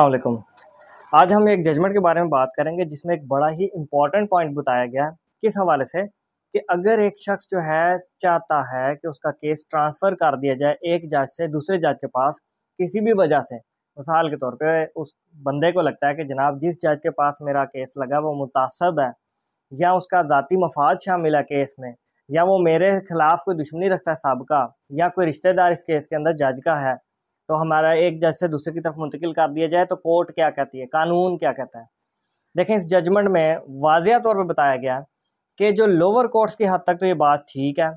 असलम आज हम एक जजमेंट के बारे में बात करेंगे जिसमें एक बड़ा ही इम्पॉर्टेंट पॉइंट बताया गया है किस हवाले से कि अगर एक शख्स जो है चाहता है कि उसका केस ट्रांसफ़र कर दिया जाए एक जज से दूसरे जज के पास किसी भी वजह से मिसाल के तौर पे उस बंदे को लगता है कि जनाब जिस जज के पास मेरा केस लगा वो मुतासब है या उसका ज़ाती मफाद शामिल है केस में या वो मेरे खिलाफ कोई दुश्मनी रखता है सबका या कोई रिश्तेदार इस केस के अंदर जज का है तो हमारा एक जज से दूसरे की तरफ मुंतकिल कर दिया जाए तो कोर्ट क्या कहती है कानून क्या कहता है देखें इस जजमेंट में वाजिया तौर पर बताया गया कि जो लोअर कोर्ट्स की हद तक तो ये बात ठीक है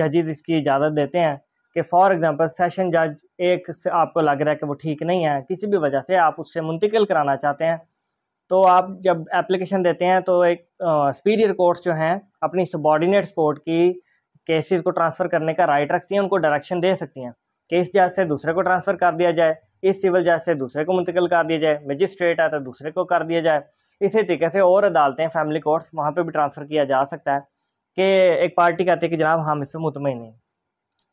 जजेज इसकी इजाज़त देते हैं कि फॉर एग्ज़ाम्पल सेशन जज एक से आपको लग रहा है कि वो ठीक नहीं है किसी भी वजह से आप उससे मुंतकिल कराना चाहते हैं तो आप जब एप्लीकेशन देते हैं तो एक सुपीरियर कोर्ट्स जो हैं अपनी सबॉर्डिनेट्स कोर्ट की केसेस को ट्रांसफ़र करने का राइट रखती हैं उनको डायरेक्शन दे सकती हैं कि इस जज से दूसरे को ट्रांसफ़र कर दिया जाए इस सिविल जज से दूसरे को मुंतकिल कर दिया जाए मजिस्ट्रेट आता है दूसरे को कर दिया जाए इसी तरीके से और अदालतें फैमिली कोर्ट्स वहाँ पर भी ट्रांसफ़र किया जा सकता है कि एक पार्टी कहती है कि जनाब हम इसमें मुतमिन हैं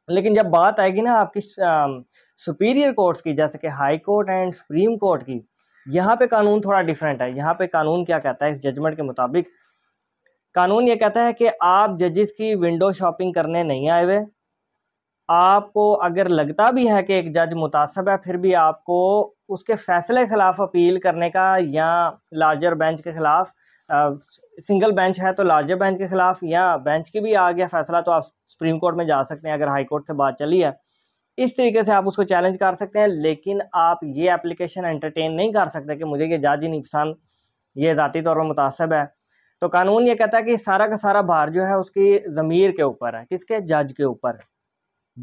लेकिन जब बात आएगी ना आपकी सुपीरियर कोर्ट्स की जैसे कि high court and supreme court की यहाँ पे कानून थोड़ा डिफरेंट है यहाँ पे कानून क्या कहता है इस जजमेंट के मुताबिक कानून ये कहता है कि आप जजेस की विंडो शॉपिंग करने नहीं आए हुए आपको अगर लगता भी है कि एक जज मुतासब है फिर भी आपको उसके फ़ैसले ख़िलाफ़ अपील करने का या लार्जर बेंच के ख़िलाफ़ सिंगल बेंच है तो लार्जर बेंच के ख़िलाफ़ या बेंच की भी आ गया फ़ैसला तो आप सुप्रीम कोर्ट में जा सकते हैं अगर हाई कोर्ट से बात चली है इस तरीके से आप उसको चैलेंज कर सकते हैं लेकिन आप ये एप्लीकेशन एंटरटेन नहीं कर सकते कि मुझे ये जज ही नहीं पसंद ये ज़ाती तौर पर मुतासब है तो कानून ये कहता है कि सारा का सारा भार जो है उसकी ज़मीर के ऊपर है किसके जज के ऊपर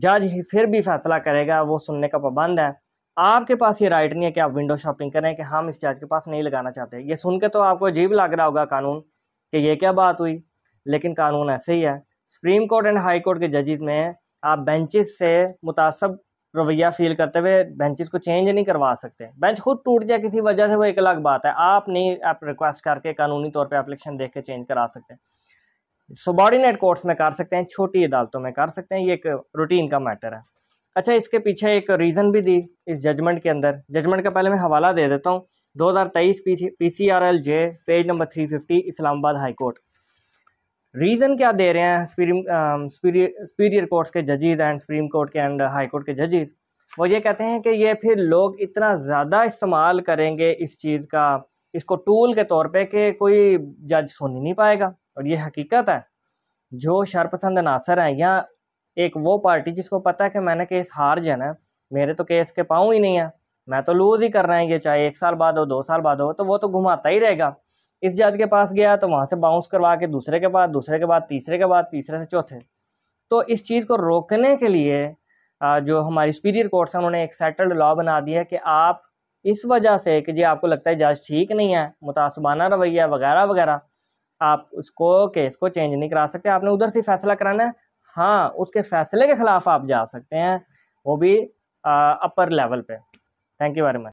जज ही फिर भी फैसला करेगा वो सुनने का पाबंद है आपके पास ये राइट नहीं है कि आप विंडो शॉपिंग करें कि हम इस जज के पास नहीं लगाना चाहते ये सुन के तो आपको अजीब लग रहा होगा कानून कि ये क्या बात हुई लेकिन कानून ऐसे ही है supreme court and high court के जजेस में आप बेंचेस से मुतासब रवैया फील करते हुए बेंचेस को चेंज नहीं करवा सकते बेंच खुद टूट जाए किसी वजह से वो एक अलग बात है आप नहीं आप रिक्वेस्ट करके कानूनी तौर पर एप्लीकेशन देख के चेंज करा सकते सबॉर्डिनेट कोर्ट्स में कर सकते हैं छोटी अदालतों में कर सकते हैं ये एक रूटीन का मैटर है अच्छा इसके पीछे एक रीज़न भी दी इस जजमेंट के अंदर जजमेंट का पहले मैं हवाला दे देता हूँ 2023 तेईस J page number 350 Islamabad high court reason क्या दे रहे हैं सुपीरियर कोर्ट्स के जजेज एंड सुप्रीम कोर्ट के एंड हाई कोर्ट के जजेज वो ये कहते हैं कि ये फिर लोग इतना ज़्यादा इस्तेमाल करेंगे इस चीज़ का इसको टूल के तौर पे कि कोई जज सुन ही नहीं पाएगा और ये हकीकत है जो शरपसंद नासर हैं या एक वो पार्टी जिसको पता है कि मैंने केस हार जाना है मेरे तो केस के पाँव ही नहीं है मैं तो लूज़ ही कर रहे हैं ये चाहे एक साल बाद हो दो साल बाद हो तो वो तो घुमाता ही रहेगा इस जज के पास गया तो वहाँ से बाउंस करवा के दूसरे के बाद दूसरे के बाद तीसरे के बाद तीसरे से चौथे तो इस चीज़ को रोकने के लिए जो हमारी सुपीरियर कोर्ट्स हैं उन्होंने एक सेटल्ड लॉ बना दिया है कि आप इस वजह से कि जी आपको लगता है जज ठीक नहीं है मुतासबाना रवैया वगैरह वगैरह आप उसको केस को चेंज नहीं करा सकते आपने उधर से फैसला कराना है हाँ उसके फैसले के खिलाफ आप जा सकते हैं वो भी अपर लेवल पे थैंक यू वेरी मच